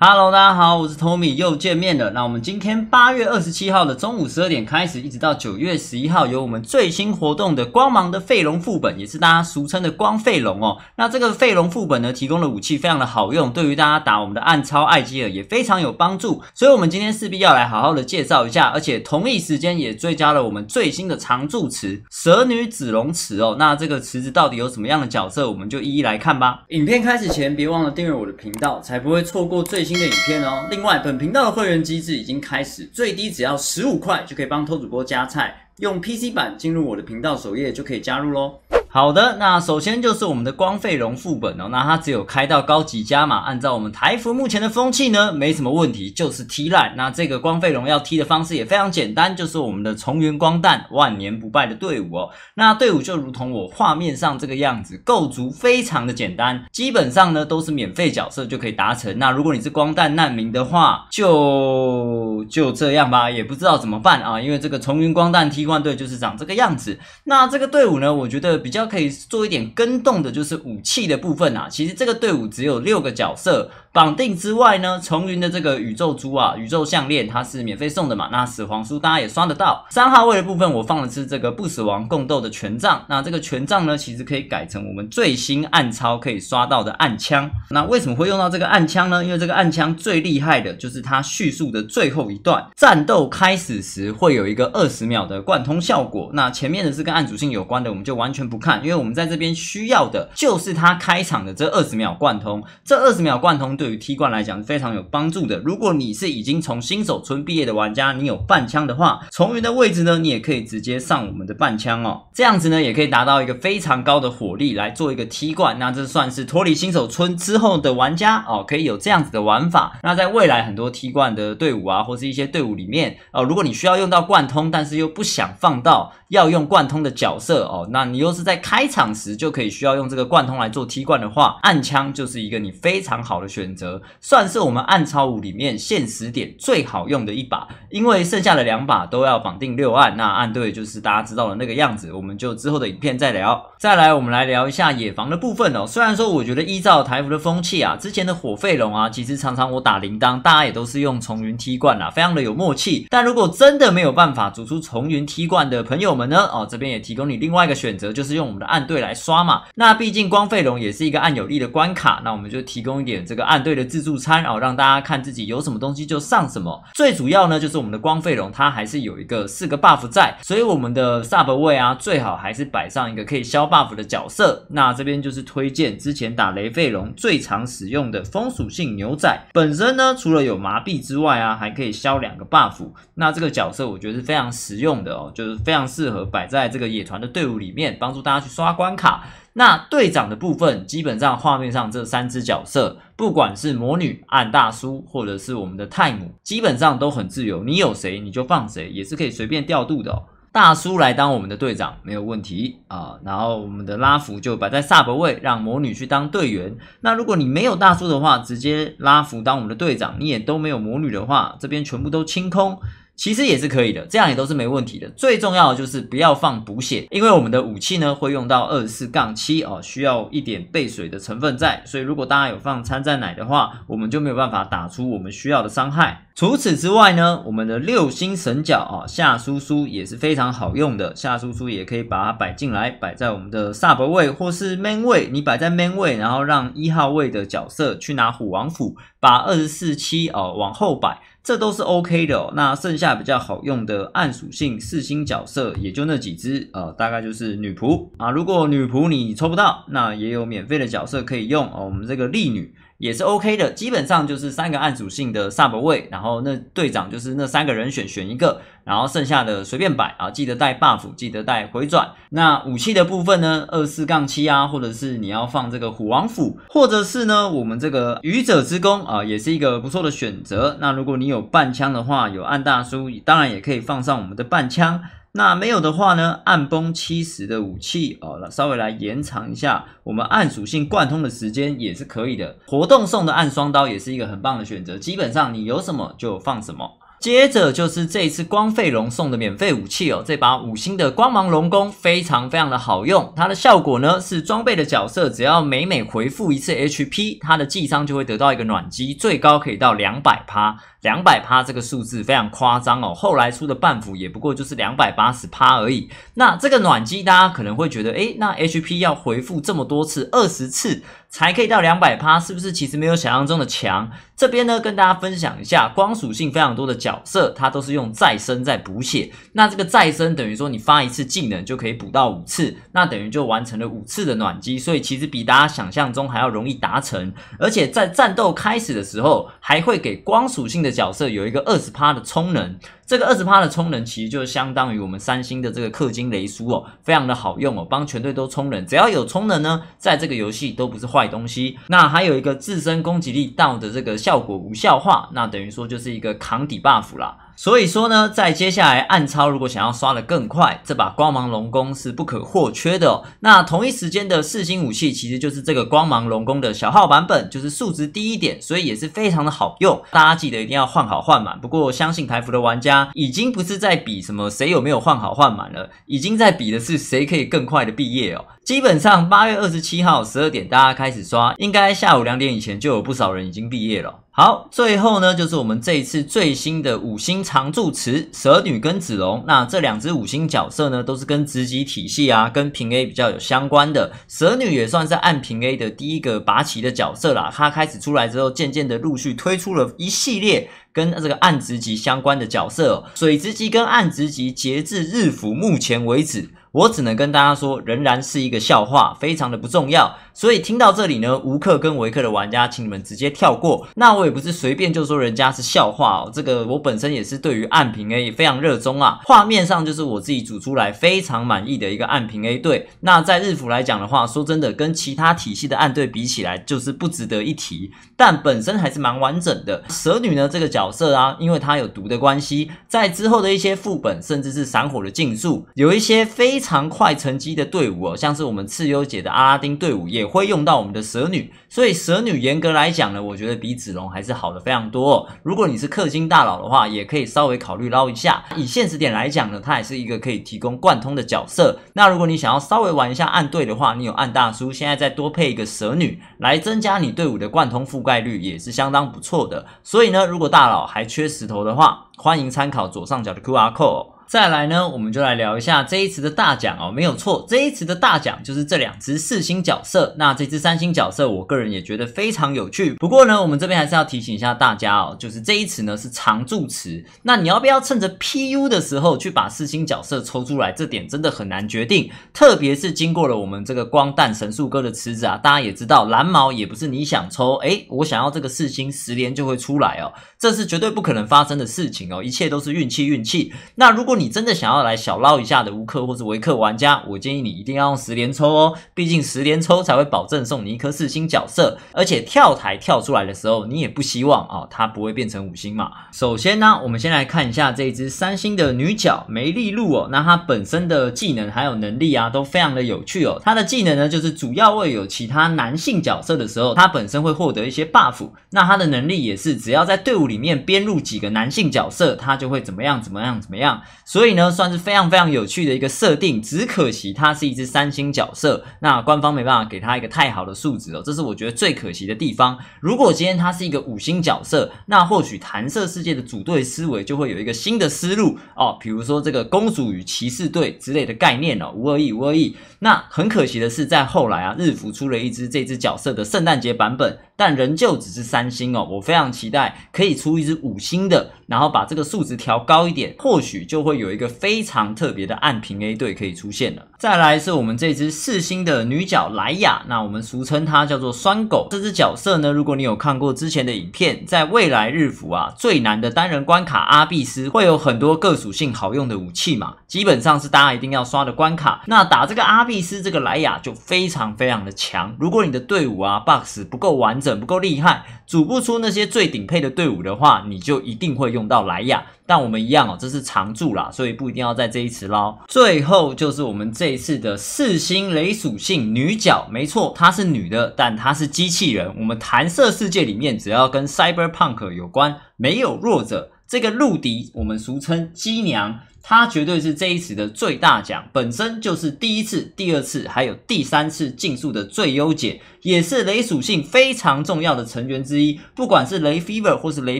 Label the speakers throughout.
Speaker 1: Hello，大家好，我是 Tommy，又见面了。那我们今天八月二十七号的中午十二点开始，一直到九月十一号，有我们最新活动的光芒的废龙副本，也是大家俗称的光废龙哦。那这个废龙副本呢，提供的武器非常的好用，对于大家打我们的暗超艾吉尔也非常有帮助。所以，我们今天势必要来好好的介绍一下，而且同一时间也追加了我们最新的常驻池蛇女子龙池哦。那这个池子到底有什么样的角色，我们就一一来看吧。影片开始前，别忘了订阅我的频道，才不会错过最。新的影片哦！另外，本频道的会员机制已经开始，最低只要十五块就可以帮偷主播加菜。用 PC 版进入我的频道首页就可以加入喽。好的，那首先就是我们的光废龙副本哦，那它只有开到高级加码，按照我们台服目前的风气呢，没什么问题，就是踢烂。那这个光废龙要踢的方式也非常简单，就是我们的重云光弹万年不败的队伍哦。那队伍就如同我画面上这个样子，构筑非常的简单，基本上呢都是免费角色就可以达成。那如果你是光弹难民的话，就就这样吧，也不知道怎么办啊，因为这个重云光弹替换队就是长这个样子。那这个队伍呢，我觉得比较。要可以做一点跟动的，就是武器的部分啊。其实这个队伍只有六个角色。绑定之外呢，重云的这个宇宙珠啊，宇宙项链它是免费送的嘛。那死皇书大家也刷得到。三号位的部分我放的是这个不死王共斗的权杖。那这个权杖呢，其实可以改成我们最新暗超可以刷到的暗枪。那为什么会用到这个暗枪呢？因为这个暗枪最厉害的就是它叙述的最后一段，战斗开始时会有一个二十秒的贯通效果。那前面的是跟暗属性有关的，我们就完全不看，因为我们在这边需要的就是它开场的这二十秒贯通。这二十秒贯通对。对于踢罐来讲是非常有帮助的。如果你是已经从新手村毕业的玩家，你有半枪的话，重云的位置呢，你也可以直接上我们的半枪哦。这样子呢，也可以达到一个非常高的火力来做一个踢罐。那这算是脱离新手村之后的玩家哦，可以有这样子的玩法。那在未来很多踢罐的队伍啊，或是一些队伍里面哦，如果你需要用到贯通，但是又不想放到要用贯通的角色哦，那你又是在开场时就可以需要用这个贯通来做踢罐的话，暗枪就是一个你非常好的选。选择算是我们暗超五里面限时点最好用的一把，因为剩下的两把都要绑定六暗，那暗队就是大家知道的那个样子，我们就之后的影片再聊。再来，我们来聊一下野房的部分哦。虽然说我觉得依照台服的风气啊，之前的火费龙啊，其实常常我打铃铛，大家也都是用重云踢罐啦，非常的有默契。但如果真的没有办法组出重云踢罐的朋友们呢？哦，这边也提供你另外一个选择，就是用我们的暗队来刷嘛。那毕竟光费龙也是一个暗有力的关卡，那我们就提供一点这个暗。队的自助餐哦，让大家看自己有什么东西就上什么。最主要呢，就是我们的光费龙它还是有一个四个 buff 在，所以我们的 s u a 位啊，最好还是摆上一个可以消 buff 的角色。那这边就是推荐之前打雷费龙最常使用的风属性牛仔，本身呢除了有麻痹之外啊，还可以消两个 buff。那这个角色我觉得是非常实用的哦，就是非常适合摆在这个野团的队伍里面，帮助大家去刷关卡。那队长的部分，基本上画面上这三只角色，不管是魔女、按大叔，或者是我们的泰姆，基本上都很自由。你有谁你就放谁，也是可以随便调度的。大叔来当我们的队长没有问题啊。然后我们的拉弗就摆在萨博位，让魔女去当队员。那如果你没有大叔的话，直接拉弗当我们的队长。你也都没有魔女的话，这边全部都清空。其实也是可以的，这样也都是没问题的。最重要的就是不要放补血，因为我们的武器呢会用到二十四杠七哦，需要一点备水的成分在。所以如果大家有放参战奶的话，我们就没有办法打出我们需要的伤害。除此之外呢，我们的六星神角哦夏叔叔也是非常好用的，夏叔叔也可以把它摆进来，摆在我们的 sub 位或是 main 位。你摆在 main 位，然后让一号位的角色去拿虎王斧，把二十四七哦往后摆。这都是 OK 的，那剩下比较好用的暗属性四星角色也就那几只，呃，大概就是女仆啊。如果女仆你抽不到，那也有免费的角色可以用哦。我们这个丽女。也是 OK 的，基本上就是三个暗属性的 sub 位，然后那队长就是那三个人选选一个，然后剩下的随便摆，啊，记得带 buff，记得带回转。那武器的部分呢，二四杠七啊，或者是你要放这个虎王斧，或者是呢我们这个愚者之弓啊，也是一个不错的选择。那如果你有半枪的话，有暗大叔当然也可以放上我们的半枪。那没有的话呢？暗崩七十的武器哦，那稍微来延长一下我们暗属性贯通的时间也是可以的。活动送的暗双刀也是一个很棒的选择，基本上你有什么就放什么。接着就是这一次光废龙送的免费武器哦，这把五星的光芒龙弓非常非常的好用，它的效果呢是装备的角色只要每每回复一次 HP，它的技伤就会得到一个暖机，最高可以到两百趴，两百趴这个数字非常夸张哦。后来出的半幅也不过就是两百八十趴而已。那这个暖机大家可能会觉得，诶，那 HP 要回复这么多次，二十次。才可以到两百趴，是不是？其实没有想象中的强。这边呢，跟大家分享一下，光属性非常多的角色，它都是用再生在补血。那这个再生等于说，你发一次技能就可以补到五次，那等于就完成了五次的暖机，所以其实比大家想象中还要容易达成。而且在战斗开始的时候，还会给光属性的角色有一个二十趴的充能。这个二十趴的充能其实就相当于我们三星的这个氪金雷书哦，非常的好用哦，帮全队都充能。只要有充能呢，在这个游戏都不是坏东西。那还有一个自身攻击力到的这个效果无效化，那等于说就是一个扛底 buff 啦。所以说呢，在接下来暗超如果想要刷得更快，这把光芒龙弓是不可或缺的。那同一时间的四星武器其实就是这个光芒龙弓的小号版本，就是数值低一点，所以也是非常的好用。大家记得一定要换好换满。不过相信台服的玩家已经不是在比什么谁有没有换好换满了，已经在比的是谁可以更快的毕业哦。基本上八月二十七号十二点大家开始刷，应该下午两点以前就有不少人已经毕业了。好，最后呢，就是我们这一次最新的五星常驻池蛇女跟子龙。那这两只五星角色呢，都是跟职级体系啊，跟平 A 比较有相关的。蛇女也算是暗平 A 的第一个拔旗的角色啦。它开始出来之后，渐渐的陆续推出了一系列跟这个暗职级相关的角色。水职级跟暗职级截至日服目前为止，我只能跟大家说，仍然是一个笑话，非常的不重要。所以听到这里呢，无克跟维克的玩家，请你们直接跳过。那我也不是随便就说人家是笑话哦，这个我本身也是对于暗评 A 非常热衷啊。画面上就是我自己组出来非常满意的一个暗评 A 队。那在日服来讲的话，说真的，跟其他体系的暗队比起来，就是不值得一提。但本身还是蛮完整的。蛇女呢这个角色啊，因为它有毒的关系，在之后的一些副本，甚至是散伙的竞速，有一些非常快成绩的队伍哦，像是我们蚩尤姐的阿拉丁队伍也。会用到我们的蛇女，所以蛇女严格来讲呢，我觉得比子龙还是好的非常多。如果你是氪金大佬的话，也可以稍微考虑捞一下。以现实点来讲呢，它也是一个可以提供贯通的角色。那如果你想要稍微玩一下暗队的话，你有暗大叔，现在再多配一个蛇女来增加你队伍的贯通覆盖率，也是相当不错的。所以呢，如果大佬还缺石头的话，欢迎参考左上角的 QR code。再来呢，我们就来聊一下这一次的大奖哦，没有错，这一次的大奖就是这两只四星角色。那这只三星角色，我个人也觉得非常有趣。不过呢，我们这边还是要提醒一下大家哦，就是这一次呢是常驻池，那你要不要趁着 PU 的时候去把四星角色抽出来？这点真的很难决定，特别是经过了我们这个光蛋神速哥的池子啊，大家也知道，蓝毛也不是你想抽，诶，我想要这个四星十连就会出来哦，这是绝对不可能发生的事情哦，一切都是运气运气。那如果你真的想要来小捞一下的乌克或者维克玩家，我建议你一定要用十连抽哦，毕竟十连抽才会保证送你一颗四星角色，而且跳台跳出来的时候，你也不希望哦它不会变成五星嘛。首先呢，我们先来看一下这一只三星的女角梅丽露哦，那她本身的技能还有能力啊都非常的有趣哦。她的技能呢就是主要会有其他男性角色的时候，她本身会获得一些 buff，那她的能力也是只要在队伍里面编入几个男性角色，她就会怎么样怎么样怎么样。所以呢，算是非常非常有趣的一个设定，只可惜它是一只三星角色，那官方没办法给它一个太好的数值哦，这是我觉得最可惜的地方。如果今天它是一个五星角色，那或许弹射世界的组队思维就会有一个新的思路哦，比如说这个公主与骑士队之类的概念哦，无恶意无恶意。那很可惜的是，在后来啊，日服出了一只这只角色的圣诞节版本，但仍旧只是三星哦，我非常期待可以出一只五星的。然后把这个数值调高一点，或许就会有一个非常特别的暗平 A 队可以出现了。再来是我们这支四星的女角莱雅，那我们俗称它叫做“酸狗”。这支角色呢，如果你有看过之前的影片，在未来日服啊最难的单人关卡阿碧斯会有很多各属性好用的武器嘛，基本上是大家一定要刷的关卡。那打这个阿碧斯，这个莱雅就非常非常的强。如果你的队伍啊 box 不够完整，不够厉害，组不出那些最顶配的队伍的话，你就一定会用。用到莱雅，但我们一样哦，这是常驻啦，所以不一定要在这一次捞。最后就是我们这一次的四星雷属性女角，没错，她是女的，但她是机器人。我们弹射世界里面，只要跟 Cyberpunk 有关，没有弱者。这个陆迪，我们俗称机娘。他绝对是这一次的最大奖，本身就是第一次、第二次还有第三次竞速的最优解，也是雷属性非常重要的成员之一。不管是雷 Fever 或是雷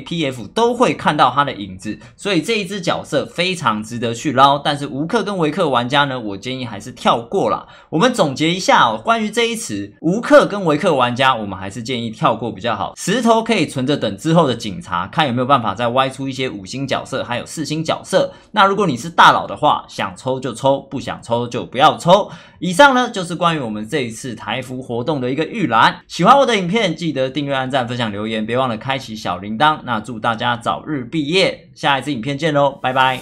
Speaker 1: P F，都会看到他的影子。所以这一只角色非常值得去捞。但是无氪跟维克玩家呢，我建议还是跳过啦。我们总结一下，哦，关于这一次无氪跟维克玩家，我们还是建议跳过比较好。石头可以存着等之后的警察，看有没有办法再歪出一些五星角色，还有四星角色。那如果你是大佬的话，想抽就抽，不想抽就不要抽。以上呢就是关于我们这一次台服活动的一个预览。喜欢我的影片，记得订阅、按赞、分享、留言，别忘了开启小铃铛。那祝大家早日毕业，下一次影片见喽，拜拜。